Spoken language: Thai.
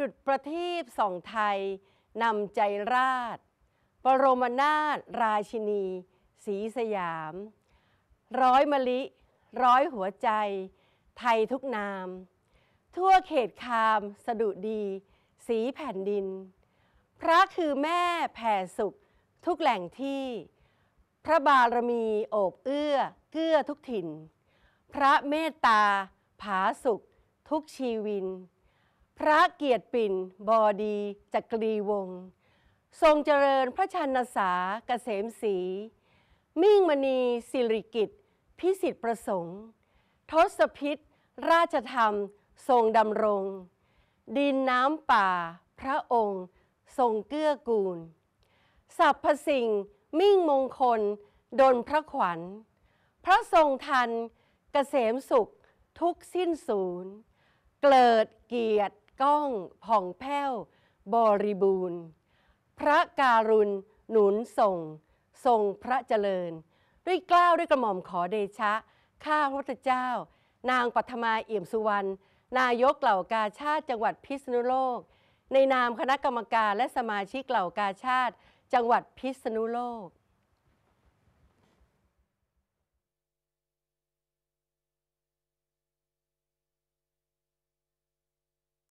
จุดประทีปส่องไทย นำใจราชปรมนาถราชินีสีสยาม ร้อยมะลิ ร้อยหัวใจ ไทยทุกนาม ทั่วเขตคามสะดุดี สีแผ่นดิน พระคือแม่แผ่สุข ทุกแหล่งที่ พระบารมี โอบเอื้อเกื้อทุกถิ่น พระเมตตา ผาสุข ทุกชีวินพระเกียรติปิ่นบอดีจักรีวงทรงเจริญพระชันษาเกษมศรีมิ่งมณีสิริกิตพิสิทธิประสงค์ทศพิษราชธรรม ทรงดำรง ดินน้ำป่า พระองค์ ทรงเกื้อกูลสรรพสิ่ง มิ่งมงคลดลพระขวัญ พระทรงทัน เกษมสุข ทุกสิ้นศูนย์เกิดเกียรติก้องผ่องแผ้วบริบูรณ์ พระการุณ หนุนส่ง ทรงพระเจริญ ด้วยกล้าวด้วยกระหม่อมขอเดชะ ข้าพระพุทธเจ้า นางปัทมาเอี่ยมสุวรรณนายกเหล่ากาชาติจังหวัดพิษณุโลก ในนามคณะกรรมการและสมาชิกเหล่ากาชาติจังหวัดพิษณุโลก